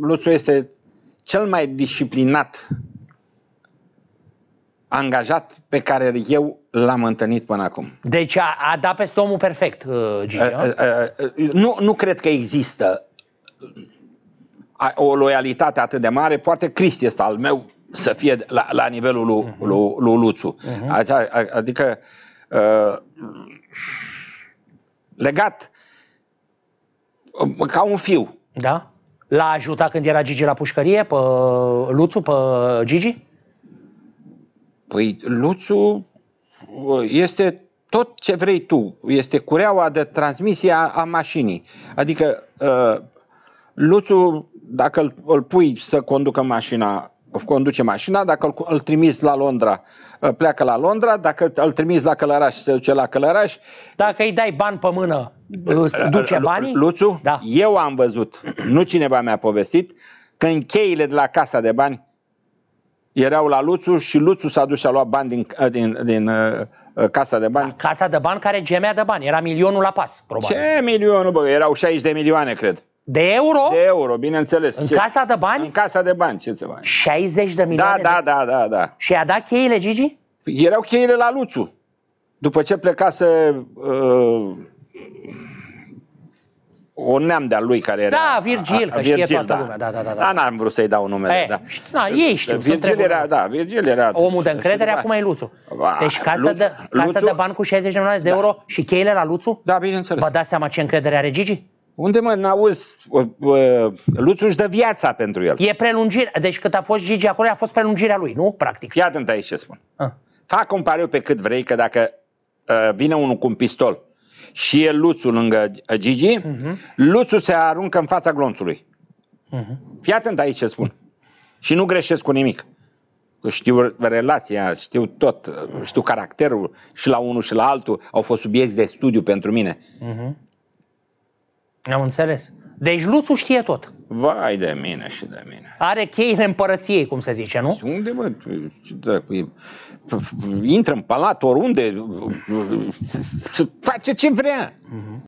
Luțu este cel mai disciplinat angajat pe care eu l-am întâlnit până acum. Deci a, a dat peste omul perfect, uh, Gigi, a, a, a, nu, nu cred că există o loialitate atât de mare. Poate Cristi este al meu să fie la, la nivelul lui, uh-huh. lui, lui Luțu. Uh-huh. Adică uh, legat uh, ca un fiu. Da? L-a ajutat când era Gigi la pușcărie pe Luțu, pe Gigi? Păi Luțu este tot ce vrei tu. Este cureaua de transmisie a, a mașinii. Adică uh, Luțu, dacă îl, îl pui să conducă mașina conduce mașina, dacă îl, îl trimiți la Londra, ă, pleacă la Londra, dacă îl trimiți la Călăraș, se duce la Călăraș. Dacă îi dai bani pe mână, îți ă, duce banii? Luțu, da. eu am văzut, nu cineva mi-a povestit, când cheile de la casa de bani erau la Luțu și Luțu s-a dus și a luat bani din, ă, din, din uh, casa de bani. Da, casa de bani care gemea de bani, era milionul la pas, probabil. Ce milionul, bă, erau 60 de milioane, cred. De euro? De euro, bineînțeles. În ce? casa de bani? În casa de bani, ce ți 60 de milioane? Da, da, da, da, da. Și a dat cheile, Gigi? Erau cheile la Luțu. După ce să... uh, o neam de-a lui care era... Da, Virgil, a, a, că Virgil, știe toată da. lumea. Da, da, da, da. da n-am vrut să-i dau numele. nume eh, da. ei știu. Virgil era, da, Virgil era... Omul de încredere, acum e Luțu. deci casa, Luțu, de, casa Luțu, de bani cu 60 de milioane de da. euro și cheile la Luțu? Da, bineînțeles. Vă dați seama ce încredere are Gigi? Unde mă, n-auzi, Luțu își dă viața pentru el. E prelungire, deci cât a fost Gigi acolo, a fost prelungirea lui, nu? Practic. Fii atent aici ce spun. Ah. Fac un pariu pe cât vrei, că dacă uh, vine unul cu un pistol și e Luțu lângă ă, Gigi, uh-huh. Mhm. Luțu se aruncă în fața glonțului. Uh-huh. Fii atent aici ce spun. Și nu greșesc cu nimic. Știu relația, știu tot, știu caracterul și la unul și la altul. Au fost subiecti de studiu pentru mine. Uh-huh. Am înțeles. Deci Luțu știe tot. Vai de mine și de mine. Are cheile împărăției, cum se zice, nu? Unde, mă? Intră în palat oriunde, mhm. face ce vrea. Uh-huh.